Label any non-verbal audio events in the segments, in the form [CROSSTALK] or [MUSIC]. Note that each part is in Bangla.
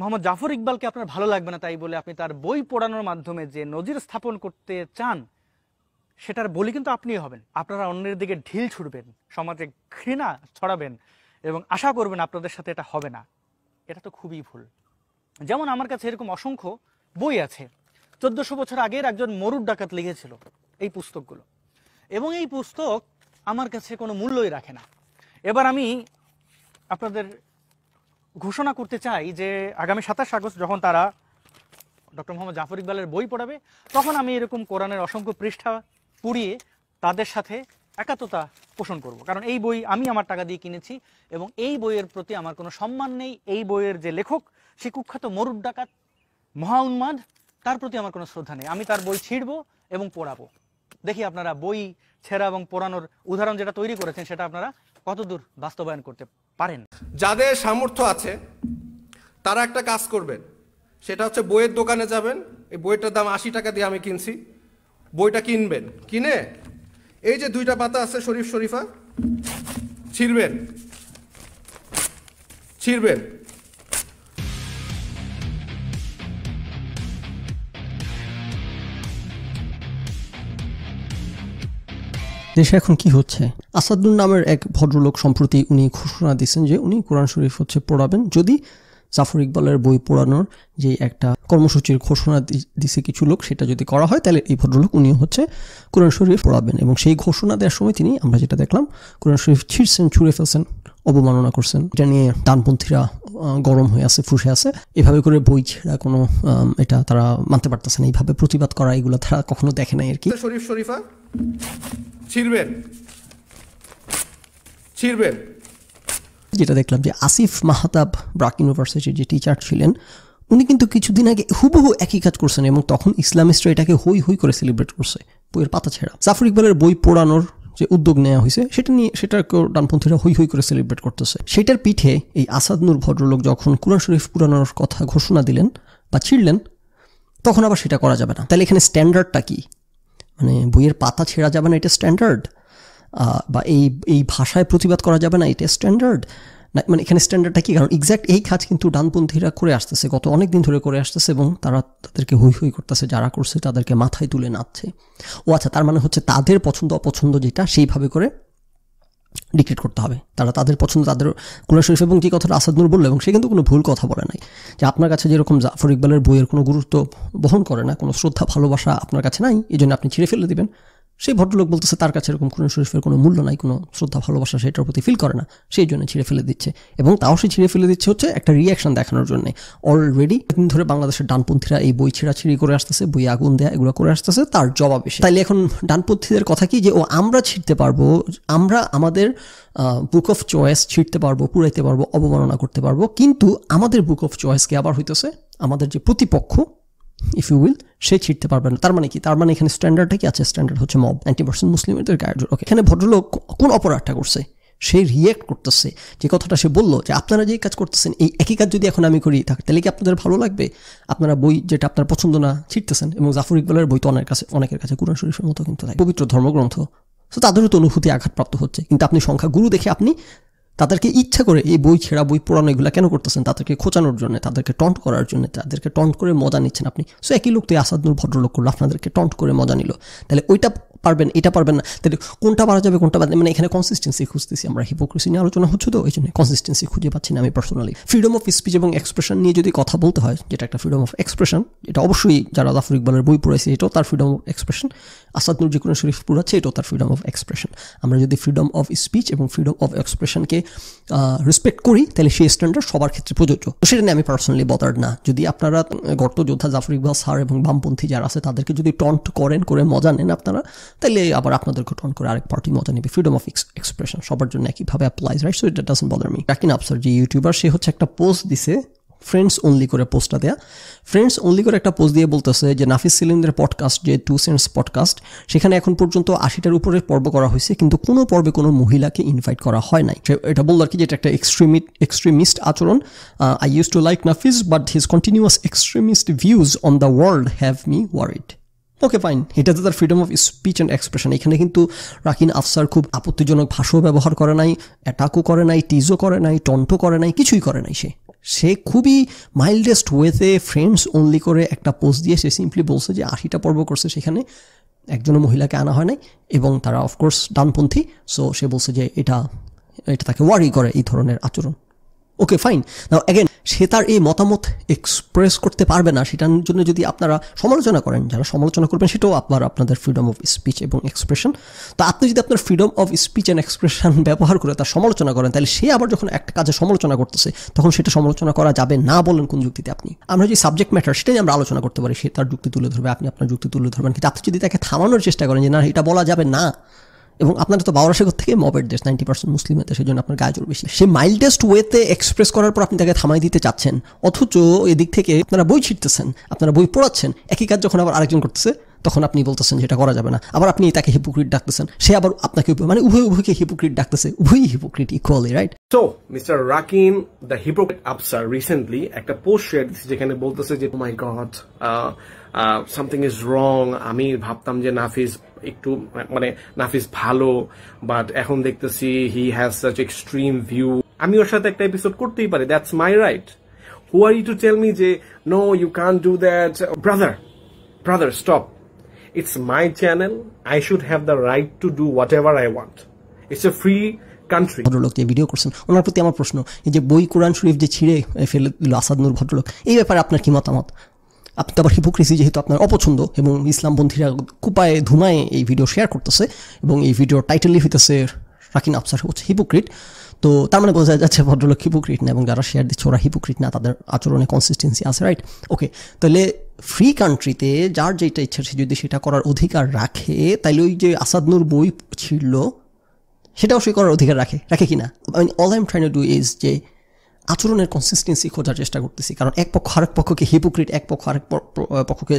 মোহাম্মদ জাফর ইকবালকে আপনার ভালো লাগবে না তাই বলে আপনি তার বই পড়ানোর মাধ্যমে যে নজির স্থাপন করতে চান সেটার বলি কিন্তু আপনি হবেন আপনারা অন্যের দিকে ঢিল ছুটবেন সমাজে ঘৃণা ছড়াবেন এবং আশা করবেন আপনাদের সাথে এটা হবে না এটা তো খুবই ভুল যেমন আমার কাছে এরকম অসংখ্য বই আছে চোদ্দশো বছর আগের একজন মরুর ডাকাত লিখেছিল এই পুস্তকগুলো এবং এই পুস্তক আমার কাছে কোনো মূল্যই রাখে না এবার আমি আপনাদের ঘোষণা করতে চাই যে আগামী সাতাশ আগস্ট যখন তারা ডক্টর মোহাম্মদ জাফর ইকবালের বই পড়াবে তখন আমি এরকম কোরআনের অসংখ্য পৃষ্ঠা পুড়িয়ে তাদের সাথে একাত্মতা পোষণ করব কারণ এই বই আমি আমার টাকা দিয়ে কিনেছি এবং এই বইয়ের প্রতি আমার কোনো সম্মান নেই এই বইয়ের যে লেখক সে কুখ্যাত মরুর ডাকাত মহা উন্মাদ তার প্রতি আমার কোনো শ্রদ্ধা নেই আমি তার বই ছিঁড়ব এবং পড়াবো দেখি আপনারা বই ছেঁড়া এবং পড়ানোর উদাহরণ যেটা তৈরি করেছেন সেটা আপনারা কতদূর বাস্তবায়ন করতে পারেন যাদের সামর্থ্য আছে তারা একটা কাজ করবেন সেটা হচ্ছে বইয়ের দোকানে যাবেন এই বইটার দাম আশি টাকা দিয়ে আমি কিনছি বইটা কিনবেন কিনে এই যে দুইটা পাতা আছে শরীফ শরীফা ছিঁড়বেন ছিঁড়বেন দেশে এখন কি হচ্ছে আসাদুল নামের এক ভদ্রলোক সম্প্রতি উনি ঘোষণা দিচ্ছেন যে উনি কোরআন শরীফ হচ্ছে পড়াবেন যদি জাফর ইকবালের বই পড়ানোর যে একটা কর্মসূচির ঘোষণা দিছে কিছু লোক সেটা যদি করা হয় তাহলে এই ভদ্রলোক উনি হচ্ছে কোরআন শরীফ পড়াবেন এবং সেই ঘোষণা দেওয়ার সময় তিনি আমরা যেটা দেখলাম কোরআন শরীফ ছিঁড়ছেন ছুঁড়ে ফেলছেন অবমাননা করছেন এটা নিয়ে ডানপন্থীরা গরম হয়ে আছে ফুসে আছে এভাবে করে বই ছেঁড়া কোনো এটা তারা মানতে পারতেছে না এইভাবে প্রতিবাদ করা এগুলো তারা কখনো দেখে নাই আর কি শরীফ শরীফা ছিঁড়বেন ছিঁড়বেন যেটা দেখলাম যে আসিফ মাহতাব ব্রাক ইউনিভার্সিটির যে টিচার ছিলেন উনি কিন্তু কিছুদিন আগে হুবহু একই কাজ করছেন এবং তখন ইসলামিস্টরা এটাকে হই হই করে সেলিব্রেট করছে বইয়ের পাতা ছেঁড়া জাফর ইকবালের বই পোড়ানোর যে উদ্যোগ নেওয়া হয়েছে সেটা নিয়ে সেটা ডানপন্থীরা হই হই করে সেলিব্রেট করতেছে সেটার পিঠে এই আসাদ ভদ্রলোক যখন কুরআন শরীফ পুরানোর কথা ঘোষণা দিলেন বা ছিঁড়লেন তখন আবার সেটা করা যাবে না তাহলে এখানে স্ট্যান্ডার্ডটা কী মানে বইয়ের পাতা ছেঁড়া যাবে না এটা স্ট্যান্ডার্ড বা এই এই ভাষায় প্রতিবাদ করা যাবে না এটা স্ট্যান্ডার্ড না মানে এখানে স্ট্যান্ডার্ডটা কী কারণ এক্স্যাক্ট এই কাজ কিন্তু ডানপন্থীরা করে আসতেছে গত অনেক দিন ধরে করে আসতেছে এবং তারা তাদেরকে হুই হুই করতেছে যারা করছে তাদেরকে মাথায় তুলে নাচছে ও আচ্ছা তার মানে হচ্ছে তাদের পছন্দ অপছন্দ যেটা সেইভাবে করে ডিক্রিট করতে হবে তারা তাদের পছন্দ তাদের কুরআন শরীফ এবং যে কথাটা আসাদনুর বললো এবং সে কিন্তু কোনো ভুল কথা বলে নাই যে আপনার কাছে যেরকম জাফর ইকবালের বইয়ের কোনো গুরুত্ব বহন করে না কোনো শ্রদ্ধা ভালোবাসা আপনার কাছে নাই এই জন্য আপনি ছিঁড়ে ফেলে দেবেন সেই ভদ্রলোক বলতেছে তার কাছে এরকম কোরআন শরীফের কোনো মূল্য নাই কোনো শ্রদ্ধা ভালোবাসা সেটার প্রতি ফিল করে না সেই জন্য ছিঁড়ে ফেলে দিচ্ছে এবং তাও সে ছিঁড়ে ফেলে দিচ্ছে হচ্ছে একটা রিয়াকশন দেখানোর জন্য অলরেডি দিন ধরে বাংলাদেশের ডানপন্থীরা এই বই ছিঁড়াছিঁড়ি করে আসতেছে বই আগুন দেয়া এগুলো করে আসতেছে তার জবাব এসে তাইলে এখন ডানপন্থীদের কথা কি যে ও আমরা ছিঁড়তে পারবো আমরা আমাদের বুক অফ চয়েস ছিঁড়তে পারবো পুরাইতে পারবো অবমাননা করতে পারবো কিন্তু আমাদের বুক অফ চয়েসকে আবার হইতেছে আমাদের যে প্রতিপক্ষ ইফ ইউ উইল সে ছিটতে পারবে না তার মানে কি তার মানে এখানে স্ট্যান্ডার্ডটা কি আছে স্ট্যান্ডার্ড হচ্ছে মব নাইনটি পার্সেন্ট মুসলিমদের গায়ে ওকে এখানে ভদ্রলোক কোন অপরাধটা করছে সে রিয়েক্ট করতেছে যে কথাটা সে বললো যে আপনারা যে কাজ করতেছেন এই একই কাজ যদি এখন আমি করি তাহলে কি আপনাদের ভালো লাগবে আপনারা বই যেটা আপনার পছন্দ না ছিটতেছেন এবং জাফর ইকবালের বই তো অনেক কাছে অনেকের কাছে কোরআন শরীফের মতো কিন্তু পবিত্র ধর্মগ্রন্থ তো তাদেরও তো অনুভূতি আঘাতপ্রাপ্ত হচ্ছে কিন্তু আপনি সংখ্যা গুরু দেখে আপনি তাদেরকে ইচ্ছা করে এই বই ছেঁড়া বই পুরানো এগুলো কেন করতেছেন তাদেরকে খোঁচানোর জন্য তাদেরকে টন্ট করার জন্য তাদেরকে টন্ট করে মজা নিচ্ছেন আপনি সো একই লোক তো আসাদনুর ভদ্রলোক করলো আপনাদেরকে টন্ট করে মজা নিল তাহলে ওইটা পারবেন এটা পারবেন না তাহলে কোনটা পারা যাবে কোনটা পারবে মানে এখানে কনসিস্টেন্সি খুঁজতেছি আমরা হিপোক্রেসি নিয়ে আলোচনা হচ্ছে তো এই জন্য কনসিস্টেন্সি খুঁজে পাচ্ছি না আমি পার্সোনালি ফ্রিডম অফ স্পিচ এবং এক্সপ্রেশন নিয়ে যদি কথা বলতে হয় যেটা একটা ফ্রিডম অফ এক্সপ্রেশন এটা অবশ্যই যারা জাফর ইকবালের বই পড়েছে এটাও তার ফ্রিডম অফ এক্সপ্রেশন আসাদ নজিকুন শরীফ পড়াচ্ছে এটাও তার ফ্রিডম অফ এক্সপ্রেশন আমরা যদি ফ্রিডম অফ স্পিচ এবং ফ্রিডম অফ এক্সপ্রেশনকে রেসপেক্ট করি তাহলে সেই স্ট্যান্ডার্ড সবার ক্ষেত্রে প্রযোজ্য তো সেটা নিয়ে আমি পার্সোনালি বদার না যদি আপনারা গর্ত যোদ্ধা জাফর ইকবাল স্যার এবং বামপন্থী যারা আছে তাদেরকে যদি টন্ট করেন করে মজা নেন আপনারা তাহলে আবার আপনাদের গঠন করে আরেক পার্টি মজা নেবে ফ্রিডম অফ এক্সপ্রেশন সবার জন্য একইভাবে applies right so it doesn't bother me Rakin Afsar যে ইউটিউবার সে হচ্ছে একটা পোস্ট দিছে ফ্রেন্ডস অনলি করে পোস্টটা দেয়া ফ্রেন্ডস অনলি করে একটা পোস্ট দিয়ে বলতেছে যে নাফিস সিলিমদের পডকাস্ট যে টু সেন্টস পডকাস্ট সেখানে এখন পর্যন্ত আশিটার উপরে পর্ব করা হয়েছে কিন্তু কোনো পর্বে কোনো মহিলাকে ইনভাইট করা হয় নাই এটা বললো আর কি যে এটা একটা এক্সট্রিমিট এক্সট্রিমিস্ট আচরণ I use to like Nafis but his continuous extremist views on the world have me worried okay fine এটা তো তার freedom of speech and expression এখানে কিন্তু রাকিন আফসার খুব আপত্তিজনক ভাষাও ব্যবহার করে নাই অ্যাটাকও করে নাই টিজও করে নাই টন্টো করে নাই কিছুই করে নাই সে সে খুবই মাইল্ডেস্ট ওয়েতে ফ্রেন্ডস অনলি করে একটা পোস্ট দিয়ে সে সিম্পলি বলছে যে আশিটা পর্ব করছে সেখানে একজনও মহিলাকে আনা হয় নাই এবং তারা অফকোর্স ডানপন্থী সো সে বলছে যে এটা এটা তাকে ওয়ারি করে এই ধরনের আচরণ ওকে ফাইন নাও অ্যাগেন সে তার এই মতামত এক্সপ্রেস করতে পারবে না সেটার জন্য যদি আপনারা সমালোচনা করেন যারা সমালোচনা করবেন সেটাও আপনার আপনাদের ফ্রিডম অফ স্পিচ এবং এক্সপ্রেশন তো আপনি যদি আপনার freedom of speech and expression ব্যবহার করে তার সমালোচনা করেন তাহলে সে আবার যখন একটা কাজে সমালোচনা করতেছে তখন সেটা সমালোচনা করা যাবে না বলেন কোন যুক্তিতে আপনি আমরা যে সাবজেক্ট ম্যাটার সেটাই আমরা আলোচনা করতে পারি সে তার যুক্তি তুলে ধরবে আপনি আপনার যুক্তি তুলে ধরবেন কিন্তু আপনি যদি তাকে থামানোর চেষ্টা করেন যে না এটা বলা যাবে না এবং আপনারা তো শেখর থেকে মবের দেশ নাইনটি পার্সেন্ট মুসলিমের দেশের জন্য আপনার গায়ে বেশি সে মাইল্ডেস্ট ওয়েতে এক্সপ্রেস করার পর আপনি তাকে থামাই দিতে চাচ্ছেন অথচ এদিক থেকে আপনারা বই ছিটতেছেন আপনারা বই পড়াচ্ছেন একই কাজ যখন আবার আরেকজন করতেছে তখন আপনি বলতেছেন যেটা করা যাবে না আবার আপনি তাকে হিপোক্রিট ডাকতেছেন সে আবার আপনাকে মানে উভয় উভয়কে হিপোক্রিট ডাকতেছে উভয়ই hypocrite equally right so mister Rakin the hypocrite Afsar recently একটা পোস্ট শেয়ার দিচ্ছে যেখানে বলতেছে যে my God something is wrong আমি ভাবতাম যে নাফিস একটু মানে নাফিস ভালো বাট এখন দেখতেছি he has such extreme view আমি ওর সাথে একটা এপিসোড করতেই পারি that's my right who are you to tell me যে no you can do that brother brother stop It's my channel. I should have the right to do whatever I want. It's a free country ভদ্রলোক যে ভিডিও করছেন ওনার প্রতি আমার প্রশ্ন এই যে বই কোরআন শরীফ যে ছিঁড়ে ফেলে দিল আসাদনুর ভদ্রলোক এই ব্যাপারে আপনার কি মতামত আপনি তো আবার হিপোক্রেসি যেহেতু আপনার অপছন্দ এবং ইসলামপন্থীরা কুপায় ধুমায় এই ভিডিও শেয়ার করতেছে এবং এই ভিডিওর টাইটেলই হইতেছে রাকিন আফসার হচ্ছে হিপোক্রিট তো তার মানে বোঝা যাচ্ছে ভদ্রলোক হিপোক্রিট না এবং যারা শেয়ার দিচ্ছে ওরা হিপোক্রিট না তাদের আচরণে কনসিস্টেন্সি আছে রাইট ওকে তাহলে ফ্রি কান্ট্রিতে যার যেটা ইচ্ছা সে যদি সেটা করার অধিকার রাখে তাইলে ওই যে আসাদনুর বই ছিল সেটাও সে করার অধিকার রাখে রাখে কি না মানে all I'm trying do is যে আচরণের কনসিস্টেন্সি খোঁজার চেষ্টা করতেছি কারণ এক পক্ষ আরেক পক্ষকে হিপোক্রিট এক পক্ষ আরেক পক্ষকে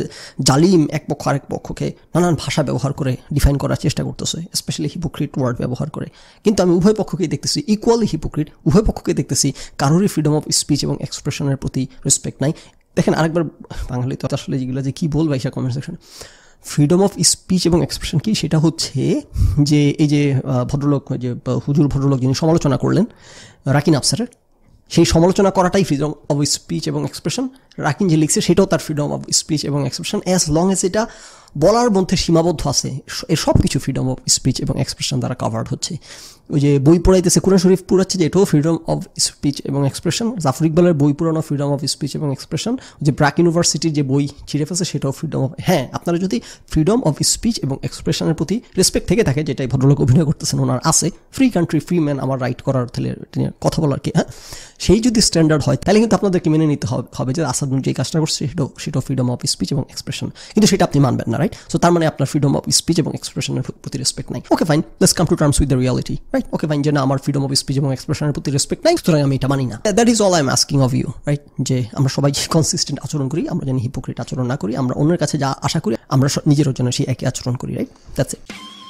জালিম এক পক্ষ আরেক পক্ষকে নানান ভাষা ব্যবহার করে ডিফাইন করার চেষ্টা করতেছে স্পেশালি হিপোক্রিট ওয়ার্ড ব্যবহার করে কিন্তু আমি উভয় পক্ষকেই দেখতেছি ইকুয়ালি হিপোক্রিট উভয় পক্ষকে দেখতেছি কারোরই ফ্রিডম অফ স্পিচ এবং এক্সপ্রেশনের প্রতি রেসপেক্ট নাই দেখেন আরেকবার বাঙালি তো আসলে যেগুলো যে কী বলবে এইসব কমেন্ট সেকশনে ফ্রিডম অফ স্পিচ এবং এক্সপ্রেশন কি সেটা হচ্ছে যে এই যে ভদ্রলোক যে হুজুর ভদ্রলোক যিনি সমালোচনা করলেন রাকিন আফসারের সেই সমালোচনা করাটাই ফ্রিডম অফ স্পিচ এবং এক্সপ্রেশন রাকিন যে লিখছে সেটাও তার ফ্রিডম অফ স্পিচ এবং এক্সপ্রেশন অ্যাজ লং এজ এটা বলার মধ্যে সীমাবদ্ধ আছে সব কিছু ফ্রিডম অফ স্পিচ এবং এক্সপ্রেশন দ্বারা কাভার্ড হচ্ছে ওই যে বই পড়াইতেছে কোরআন শরীফ পুরাচ্ছে যে এটাও ফ্রিডম অফ স্পিচ এবং এক্সপ্রেশন জাফর ইকবালের বই পুরানো ফ্রিডম অফ স্পিচ এবং এক্সপ্রেশন যে ব্র্যাক ইউনিভার্সিটির যে বই ছিঁড়ে ফেলছে সেটাও ফ্রিডম অফ হ্যাঁ আপনারা যদি ফ্রিডম অফ স্পিচ এবং এক্সপ্রেশনের প্রতি রেসপেক্ট থেকে থাকে যেটাই ভদ্রলোক অভিনয় করতেছেন ওনার আছে ফ্রি কান্ট্রি ফ্রি ম্যান আমার রাইট করার তাহলে কথা বলার কি হ্যাঁ সেই যদি স্ট্যান্ডার্ড হয় তাহলে কিন্তু আপনাদেরকে মেনে নিতে হবে যে আসাদুন যে কাজটা করছে সেটাও সেটাও ফ্রিডম অফ স্পিচ এবং এক্সপ্রেশন কিন্তু সেটা আপনি মানবেন না রাইট সো তার মানে আপনার ফ্রিডম অফ স্পিচ এবং এক্সপ্রেশনের প্রতি রেসপেক্ট নাই okay fine let's come to terms with the reality right okay fine যে না আমার ফ্রিডম অফ স্পিচ এবং এক্সপ্রেশনের প্রতি রেসপেক্ট নাই সুতরাং আমি এটা মানি না that is all I am asking of you right যে আমরা সবাই কনসিস্টেন্ট [LAUGHS] আচরণ করি আমরা যেন হিপোক্রিট আচরণ না করি আমরা অন্যের কাছে যা আশা করি আমরা নিজের জন্য সেই একই আচরণ করি রাইট দ্যাটস ইট